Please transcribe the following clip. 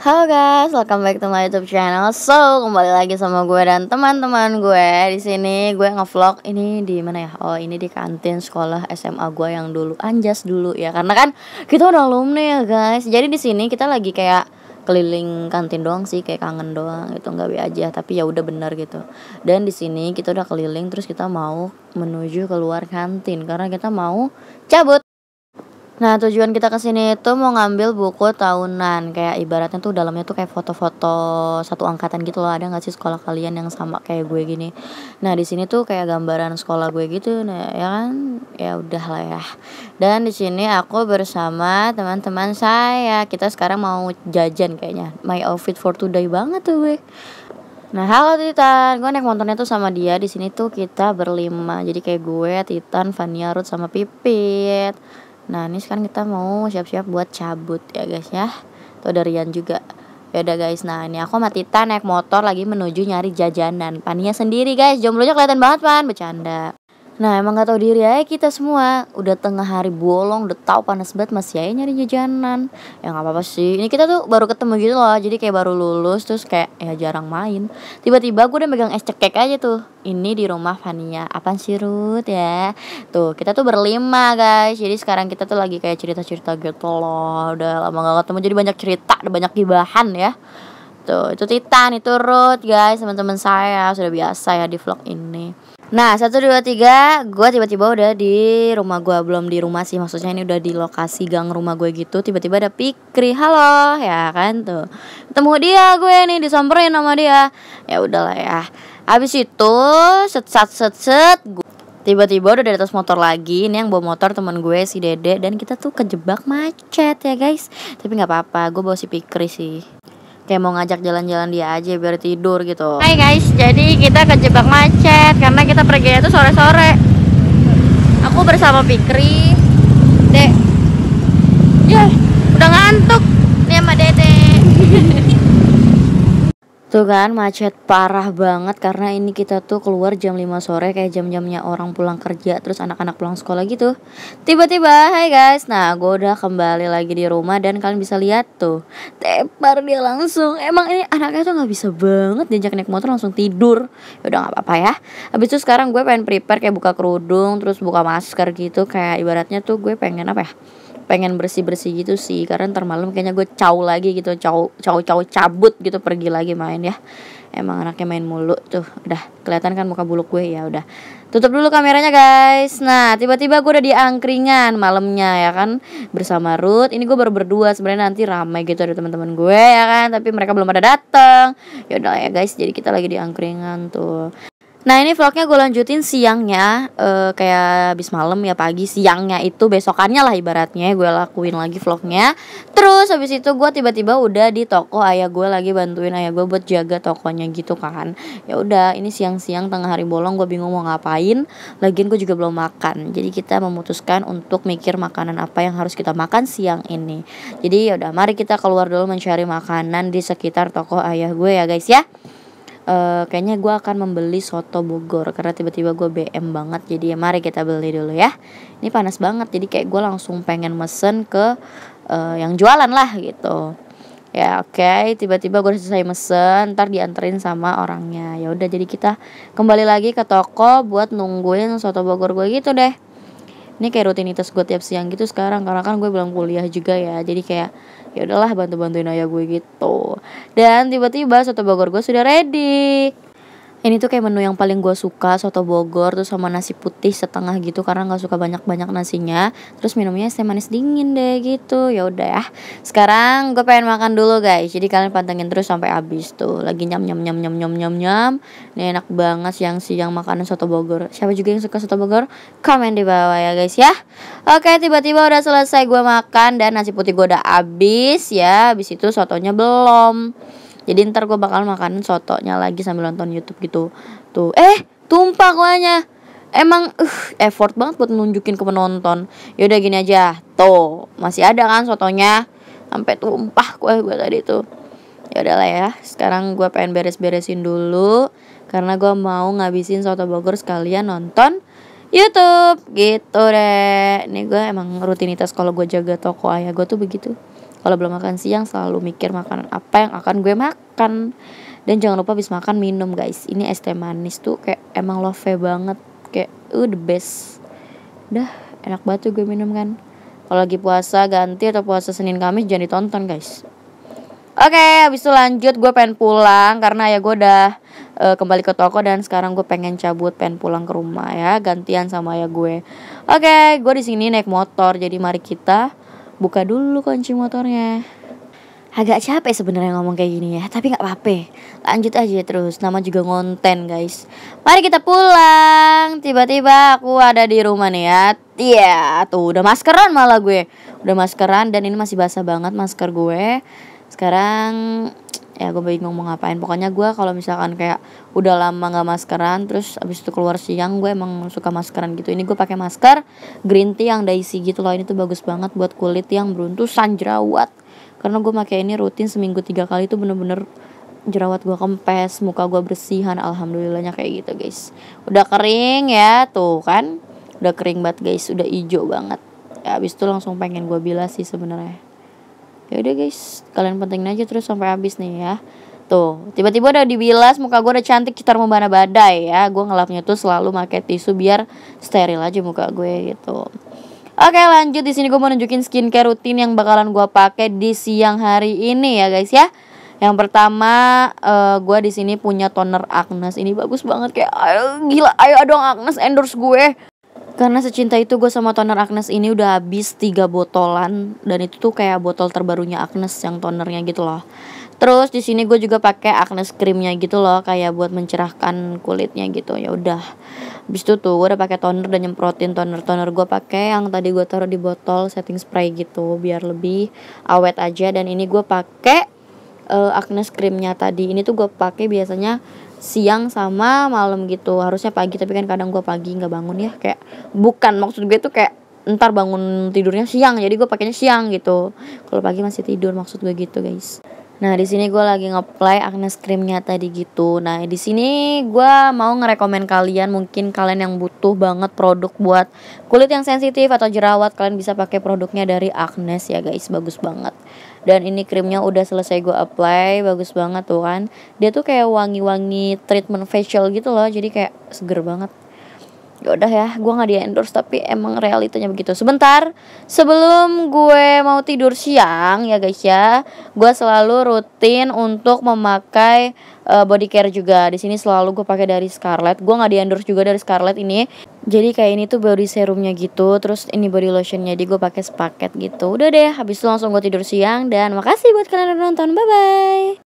Halo guys, welcome back to my YouTube channel. So, kembali lagi sama gue dan teman-teman gue di sini. Gue ngevlog ini di mana ya? Oh, ini di kantin sekolah SMA gue yang dulu anjas dulu ya. Karena kan kita udah alumni ya, guys. Jadi di sini kita lagi kayak keliling kantin doang sih kayak kangen doang gitu nggak be aja tapi ya udah bener gitu dan di sini kita udah keliling terus kita mau menuju keluar kantin karena kita mau cabut Nah tujuan kita kesini itu mau ngambil buku tahunan kayak ibaratnya tuh dalamnya tuh kayak foto-foto satu angkatan gitu loh ada gak sih sekolah kalian yang sama kayak gue gini. Nah di sini tuh kayak gambaran sekolah gue gitu, nah ya kan ya udah lah ya. Dan di sini aku bersama teman-teman saya kita sekarang mau jajan kayaknya my outfit for today banget tuh gue. Nah, halo Titan. Gue naik motornya tuh sama dia. Di sini tuh kita berlima. Jadi kayak gue, Titan, Vania, Ruth sama Pipit. Nah ini sekarang kita mau siap-siap buat cabut ya guys ya Tuh ada Rian juga Yaudah guys, nah ini aku sama Tita naik motor lagi menuju nyari jajanan Paninya sendiri guys, jomblonya kelihatan banget pan, bercanda Nah emang gak tau diri aja kita semua Udah tengah hari bolong udah tau panas banget masih aja nyari jajanan Ya gak apa-apa sih Ini kita tuh baru ketemu gitu loh Jadi kayak baru lulus terus kayak ya jarang main Tiba-tiba gue udah megang es cekek aja tuh Ini di rumah Fania Apaan sih Ruth ya Tuh kita tuh berlima guys Jadi sekarang kita tuh lagi kayak cerita-cerita gitu loh Udah lama gak ketemu jadi banyak cerita Ada banyak gibahan ya Tuh itu Titan itu Ruth guys teman-teman saya Sudah biasa ya di vlog ini Nah satu dua tiga, gue tiba-tiba udah di rumah gue belum di rumah sih, maksudnya ini udah di lokasi gang rumah gue gitu. Tiba-tiba ada Pikri, halo, ya kan tuh. Ketemu dia gue nih disamperin sama dia. Ya udahlah ya. Habis itu set set set set tiba-tiba udah di atas motor lagi ini yang bawa motor teman gue si dede dan kita tuh kejebak macet ya guys tapi nggak apa-apa gue bawa si pikri sih kayak mau ngajak jalan-jalan dia aja biar tidur gitu. Hai guys, jadi kita kejebak macet karena kita pergi itu sore-sore. Aku bersama Fikri, Dek. Ya, udah ngantuk. Tuh kan macet parah banget karena ini kita tuh keluar jam 5 sore kayak jam-jamnya orang pulang kerja terus anak-anak pulang sekolah gitu. Tiba-tiba, hai guys. Nah, gue udah kembali lagi di rumah dan kalian bisa lihat tuh. Tepar dia langsung. Emang ini anaknya tuh gak bisa banget diajak naik motor langsung tidur. Ya udah gak apa-apa ya. Habis itu sekarang gue pengen prepare kayak buka kerudung terus buka masker gitu kayak ibaratnya tuh gue pengen apa ya? pengen bersih bersih gitu sih karena ntar malam kayaknya gue caw lagi gitu caw caw caw cabut gitu pergi lagi main ya emang anaknya main mulu tuh udah kelihatan kan muka buluk gue ya udah tutup dulu kameranya guys nah tiba-tiba gue udah di angkringan malamnya ya kan bersama Ruth ini gue baru berdua sebenarnya nanti ramai gitu ada teman-teman gue ya kan tapi mereka belum ada datang ya udah ya guys jadi kita lagi di angkringan tuh Nah ini vlognya gue lanjutin siangnya uh, Kayak habis malam ya pagi Siangnya itu besokannya lah ibaratnya Gue lakuin lagi vlognya Terus habis itu gue tiba-tiba udah di toko Ayah gue lagi bantuin ayah gue buat jaga tokonya gitu kan ya udah ini siang-siang tengah hari bolong Gue bingung mau ngapain Lagian gue juga belum makan Jadi kita memutuskan untuk mikir makanan apa yang harus kita makan siang ini Jadi ya udah mari kita keluar dulu mencari makanan di sekitar toko ayah gue ya guys ya uh, kayaknya gue akan membeli soto Bogor karena tiba-tiba gue BM banget jadi ya mari kita beli dulu ya ini panas banget jadi kayak gue langsung pengen mesen ke uh, yang jualan lah gitu ya oke okay. tiba-tiba gue selesai mesen ntar dianterin sama orangnya ya udah jadi kita kembali lagi ke toko buat nungguin soto Bogor gue gitu deh ini kayak rutinitas gue tiap siang gitu sekarang karena kan gue belum kuliah juga ya jadi kayak ya udahlah bantu bantuin ayah gue gitu dan tiba-tiba soto bogor gue sudah ready ini tuh kayak menu yang paling gue suka soto Bogor tuh sama nasi putih setengah gitu karena nggak suka banyak banyak nasinya terus minumnya es teh manis dingin deh gitu ya udah ya sekarang gue pengen makan dulu guys jadi kalian pantengin terus sampai habis tuh lagi nyam nyam nyam nyam nyam nyam nyam ini enak banget siang siang makanan soto Bogor siapa juga yang suka soto Bogor komen di bawah ya guys ya oke tiba-tiba udah selesai gue makan dan nasi putih gue udah habis ya habis itu sotonya belum jadi ntar gue bakal makan sotonya lagi sambil nonton YouTube gitu tuh eh tumpah kuahnya emang uh, effort banget buat nunjukin ke penonton yaudah gini aja tuh masih ada kan sotonya sampai tumpah kue gue tadi tuh ya udahlah ya sekarang gue pengen beres-beresin dulu karena gue mau ngabisin soto Bogor sekalian nonton YouTube gitu deh ini gue emang rutinitas kalau gue jaga toko ayah gue tuh begitu kalau belum makan siang selalu mikir makanan apa yang akan gue makan. Dan jangan lupa habis makan minum guys. Ini es teh manis tuh kayak emang love banget. Kayak uh the best. Dah enak banget tuh gue minum kan. Kalau lagi puasa ganti atau puasa Senin Kamis jangan ditonton guys. Oke, okay, habis itu lanjut gue pengen pulang karena ya gue udah uh, kembali ke toko dan sekarang gue pengen cabut, pengen pulang ke rumah ya, gantian sama ya gue. Oke, okay, gue di sini naik motor, jadi mari kita buka dulu kunci motornya agak capek sebenarnya ngomong kayak gini ya tapi nggak apa-apa lanjut aja terus nama juga ngonten guys mari kita pulang tiba-tiba aku ada di rumah nih ya iya yeah, tuh udah maskeran malah gue udah maskeran dan ini masih basah banget masker gue sekarang ya gue bingung mau ngapain pokoknya gue kalau misalkan kayak udah lama nggak maskeran terus abis itu keluar siang gue emang suka maskeran gitu ini gue pakai masker green tea yang daisy gitu loh ini tuh bagus banget buat kulit yang beruntusan jerawat karena gue pakai ini rutin seminggu tiga kali tuh bener-bener jerawat gue kempes muka gue bersihan alhamdulillahnya kayak gitu guys udah kering ya tuh kan udah kering banget guys udah hijau banget ya abis itu langsung pengen gue bilas sih sebenarnya ya udah guys kalian penting aja terus sampai habis nih ya tuh tiba-tiba udah dibilas muka gue udah cantik kita mau bana badai ya gue ngelapnya tuh selalu pakai tisu biar steril aja muka gue gitu Oke lanjut di sini gue mau nunjukin skincare rutin yang bakalan gue pakai di siang hari ini ya guys ya. Yang pertama uh, eh, gue di sini punya toner Agnes ini bagus banget kayak ayo, gila ayo dong Agnes endorse gue. Karena secinta itu gue sama toner Agnes ini udah habis tiga botolan dan itu tuh kayak botol terbarunya Agnes yang tonernya gitu loh. Terus di sini gue juga pakai Agnes krimnya gitu loh kayak buat mencerahkan kulitnya gitu. Ya udah. Habis itu tuh gue udah pakai toner dan nyemprotin toner-toner gue pakai yang tadi gue taruh di botol setting spray gitu biar lebih awet aja dan ini gue pakai uh, eh, acne krimnya tadi ini tuh gue pakai biasanya siang sama malam gitu harusnya pagi tapi kan kadang gue pagi nggak bangun ya kayak bukan maksud gue tuh kayak ntar bangun tidurnya siang jadi gue pakainya siang gitu kalau pagi masih tidur maksud gue gitu guys Nah, di sini gue lagi ngeplay Agnes Krimnya tadi gitu. Nah, di sini gue mau ngerekomen kalian mungkin kalian yang butuh banget produk buat kulit yang sensitif atau jerawat, kalian bisa pakai produknya dari Agnes ya guys, bagus banget. Dan ini krimnya udah selesai gue apply, bagus banget tuh kan. Dia tuh kayak wangi-wangi treatment facial gitu loh, jadi kayak seger banget ya udah ya gue nggak di endorse tapi emang realitanya begitu sebentar sebelum gue mau tidur siang ya guys ya gue selalu rutin untuk memakai uh, body care juga di sini selalu gue pakai dari Scarlett gue nggak di endorse juga dari Scarlett ini jadi kayak ini tuh body serumnya gitu terus ini body lotionnya di gue pakai sepaket gitu udah deh habis itu langsung gue tidur siang dan makasih buat kalian yang nonton bye bye